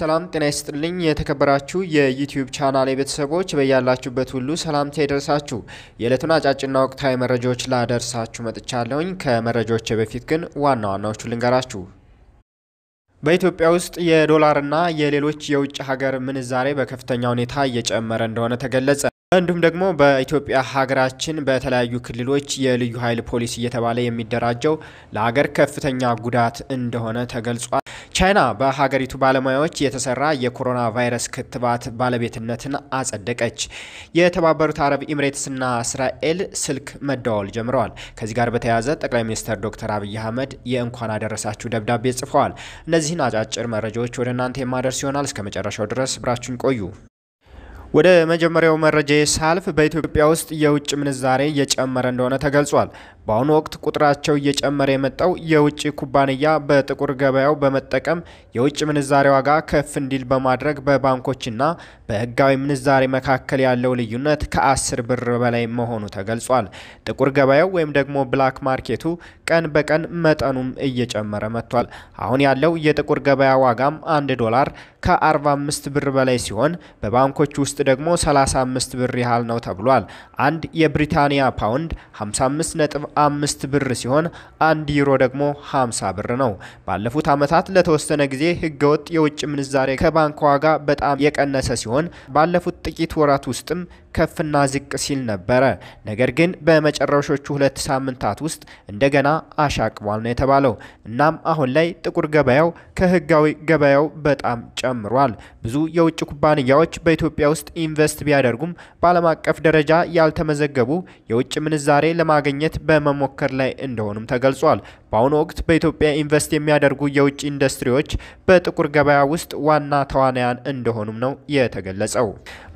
ሰላም ጤና ይስጥልኝ። የተከበራችሁ የዩቲዩብ ቻናል ቤተሰቦች በያላችሁበት ሁሉ ሰላምታ ይደርሳችሁ። የዕለቱን አጫጭና ወቅታዊ መረጃዎች ላደርሳችሁ መጥቻለሁኝ። ከመረጃዎች በፊት ግን ዋና ዋናዎቹ ልንገራችሁ። በኢትዮጵያ ውስጥ የዶላርና የሌሎች የውጭ ሀገር ምንዛሬ በከፍተኛ ሁኔታ እየጨመረ እንደሆነ ተገለጸ። እንዲሁም ደግሞ በኢትዮጵያ ሀገራችን በተለያዩ ክልሎች የልዩ ኃይል ፖሊስ እየተባለ የሚደራጀው ለሀገር ከፍተኛ ጉዳት እንደሆነ ተገልጿል። ቻይና በሀገሪቱ ባለሙያዎች የተሰራ የኮሮና ቫይረስ ክትባት ባለቤትነትን አጸደቀች። የተባበሩት አረብ ኢሚሬትስና እስራኤል ስልክ መደዋወል ጀምረዋል። ከዚህ ጋር በተያያዘ ጠቅላይ ሚኒስትር ዶክተር አብይ አህመድ የእንኳን አደረሳችሁ ደብዳቤ ጽፈዋል። እነዚህን አጫጭር መረጃዎች ወደ እናንተ የማደርስ ይሆናል። እስከ መጨረሻው ድረስ ብራችሁን ቆዩ። ወደ መጀመሪያው መረጃ ሳልፍ በኢትዮጵያ ውስጥ የውጭ ምንዛሬ እየጨመረ እንደሆነ ተገልጿል። በአሁኑ ወቅት ቁጥራቸው እየጨመረ የመጣው የውጭ ኩባንያ በጥቁር ገበያው በመጠቀም የውጭ ምንዛሬ ዋጋ ከፍ እንዲል በማድረግ በባንኮችና በህጋዊ ምንዛሬ መካከል ያለው ልዩነት ከ10 ብር በላይ መሆኑ ተገልጿል። ጥቁር ገበያው ወይም ደግሞ ብላክ ማርኬቱ ቀን በቀን መጠኑም እየጨመረ መጥቷል። አሁን ያለው የጥቁር ገበያ ዋጋም 1 ዶላር ከ45 ብር በላይ ሲሆን በባንኮች ውስጥ ደግሞ 35 ብር ያህል ነው ተብሏል። አንድ የብሪታንያ ፓውንድ 55 ነጥብ አምስት ብር ሲሆን አንድ ዩሮ ደግሞ 50 ብር ነው። ባለፉት ዓመታት ለተወሰነ ጊዜ ህገወጥ የውጭ ምንዛሬ ከባንክ ዋጋ በጣም የቀነሰ ሲሆን ባለፉት ጥቂት ወራት ውስጥም ከፍና ዝቅ ሲል ነበረ። ነገር ግን በመጨረሻዎቹ ሁለት ሳምንታት ውስጥ እንደገና አሻቅቧል ነው የተባለው። እናም አሁን ላይ ጥቁር ገበያው ከህጋዊ ገበያው በጣም ጨምሯል። ብዙ የውጭ ኩባንያዎች በኢትዮጵያ ውስጥ ኢንቨስት ቢያደርጉም በዓለም አቀፍ ደረጃ ያልተመዘገቡ የውጭ ምንዛሬ ለማግኘት በመሞከር ላይ እንደሆኑም ተገልጿል። በአሁኑ ወቅት በኢትዮጵያ ኢንቨስት የሚያደርጉ የውጭ ኢንዱስትሪዎች በጥቁር ገበያ ውስጥ ዋና ተዋናያን እንደሆኑም ነው የተገለጸው።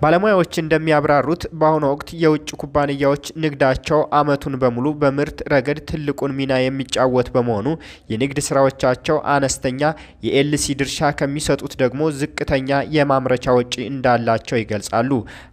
ባለሙያዎች እንደሚያብራሩት በአሁኑ ወቅት የውጭ ኩባንያዎች ንግዳቸው አመቱን በሙሉ በምርት ረገድ ትልቁን ሚና የሚጫወት በመሆኑ የንግድ ስራዎቻቸው አነስተኛ፣ የኤልሲ ድርሻ ከሚሰጡት ደግሞ ዝቅተኛ የማምረቻ ወጪ እንዳላቸው ይገልጻሉ።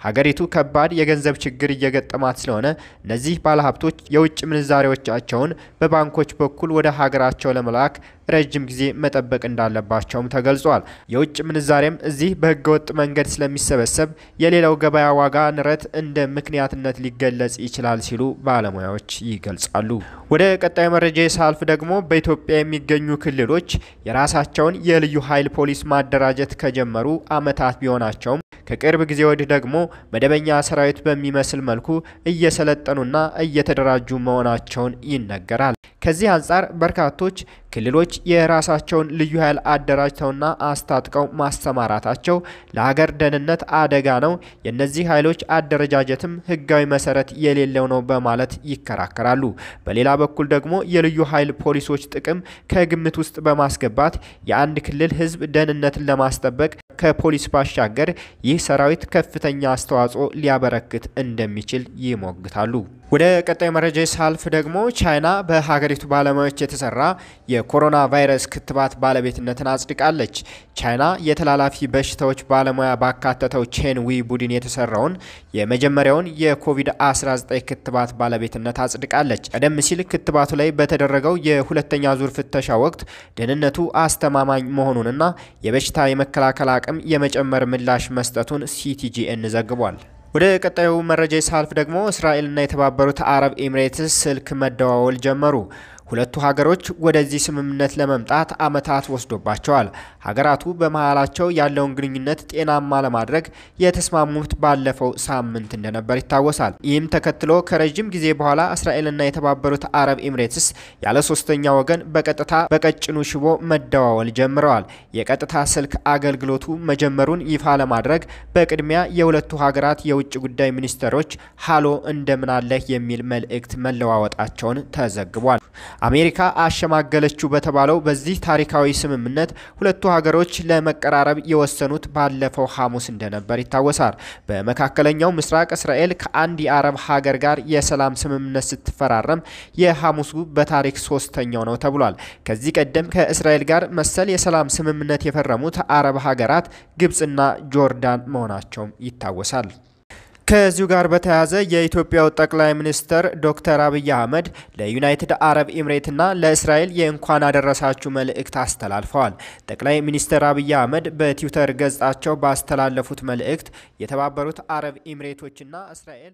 ሀገሪቱ ከባድ የገንዘብ ችግር እየገጠማት ስለሆነ እነዚህ ባለሀብቶች የውጭ ምንዛሬዎቻቸውን በባንኮች በኩል ወደ ሀገራቸው ለመላክ ረጅም ጊዜ መጠበቅ እንዳለባቸውም ተገልጿል። የውጭ ምንዛሬም እዚህ በህገወጥ መንገድ ስለሚሰበሰብ የሌላው ገበያ ዋጋ ንረት እንደ ምክንያትነት ሊገለጽ ይችላል ሲሉ ባለሙያዎች ይገልጻሉ። ወደ ቀጣይ መረጃ ሳልፍ ደግሞ በኢትዮጵያ የሚገኙ ክልሎች የራሳቸውን የልዩ ኃይል ፖሊስ ማደራጀት ከጀመሩ ዓመታት ቢሆናቸውም ከቅርብ ጊዜ ወዲህ ደግሞ መደበኛ ሰራዊት በሚመስል መልኩ እየሰለጠኑና እየተደራጁ መሆናቸውን ይነገራል። ከዚህ አንጻር አንጻር በርካቶች ክልሎች የራሳቸውን ልዩ ኃይል አደራጅተውና አስታጥቀው ማሰማራታቸው ለሀገር ደህንነት አደጋ ነው፣ የእነዚህ ኃይሎች አደረጃጀትም ህጋዊ መሰረት የሌለው ነው በማለት ይከራከራሉ። በሌላ በኩል ደግሞ የልዩ ኃይል ፖሊሶች ጥቅም ከግምት ውስጥ በማስገባት የአንድ ክልል ህዝብ ደህንነትን ለማስጠበቅ ከፖሊስ ባሻገር ይህ ሰራዊት ከፍተኛ አስተዋጽኦ ሊያበረክት እንደሚችል ይሞግታሉ። ወደ ቀጣይ መረጃ ሳልፍ ደግሞ ቻይና በሀገሪቱ ባለሙያዎች የተሰራ የኮሮና ቫይረስ ክትባት ባለቤትነትን አጽድቃለች። ቻይና የተላላፊ በሽታዎች ባለሙያ ባካተተው ቼን ዊ ቡድን የተሰራውን የመጀመሪያውን የኮቪድ-19 ክትባት ባለቤትነት አጽድቃለች። ቀደም ሲል ክትባቱ ላይ በተደረገው የሁለተኛ ዙር ፍተሻ ወቅት ደህንነቱ አስተማማኝ መሆኑንና የበሽታ የመከላከል አቅም የመጨመር ምላሽ መስጠቱን ሲቲጂኤን ዘግቧል። ወደ ቀጣዩ መረጃ ሳልፍ ደግሞ እስራኤልና የተባበሩት አረብ ኤምሬትስ ስልክ መደዋወል ጀመሩ። ሁለቱ ሀገሮች ወደዚህ ስምምነት ለመምጣት ዓመታት ወስዶባቸዋል። ሀገራቱ በመሃላቸው ያለውን ግንኙነት ጤናማ ለማድረግ የተስማሙት ባለፈው ሳምንት እንደነበር ይታወሳል። ይህም ተከትሎ ከረዥም ጊዜ በኋላ እስራኤልና የተባበሩት አረብ ኤምሬትስ ያለ ሶስተኛ ወገን በቀጥታ በቀጭኑ ሽቦ መደዋወል ጀምረዋል። የቀጥታ ስልክ አገልግሎቱ መጀመሩን ይፋ ለማድረግ በቅድሚያ የሁለቱ ሀገራት የውጭ ጉዳይ ሚኒስተሮች ሃሎ እንደምናለህ የሚል መልእክት መለዋወጣቸውን ተዘግቧል። አሜሪካ አሸማገለችው በተባለው በዚህ ታሪካዊ ስምምነት ሁለቱ ሀገሮች ለመቀራረብ የወሰኑት ባለፈው ሐሙስ እንደነበር ይታወሳል። በመካከለኛው ምስራቅ እስራኤል ከአንድ የአረብ ሀገር ጋር የሰላም ስምምነት ስትፈራረም የሐሙሱ በታሪክ ሶስተኛው ነው ተብሏል። ከዚህ ቀደም ከእስራኤል ጋር መሰል የሰላም ስምምነት የፈረሙት አረብ ሀገራት ግብጽና ጆርዳን መሆናቸውም ይታወሳል። ከዚሁ ጋር በተያያዘ የኢትዮጵያው ጠቅላይ ሚኒስትር ዶክተር አብይ አህመድ ለዩናይትድ አረብ ኤምሬትና ለእስራኤል የእንኳን አደረሳችሁ መልእክት አስተላልፈዋል። ጠቅላይ ሚኒስትር አብይ አህመድ በትዊተር ገጻቸው ባስተላለፉት መልእክት የተባበሩት አረብ ኤምሬቶችና እስራኤል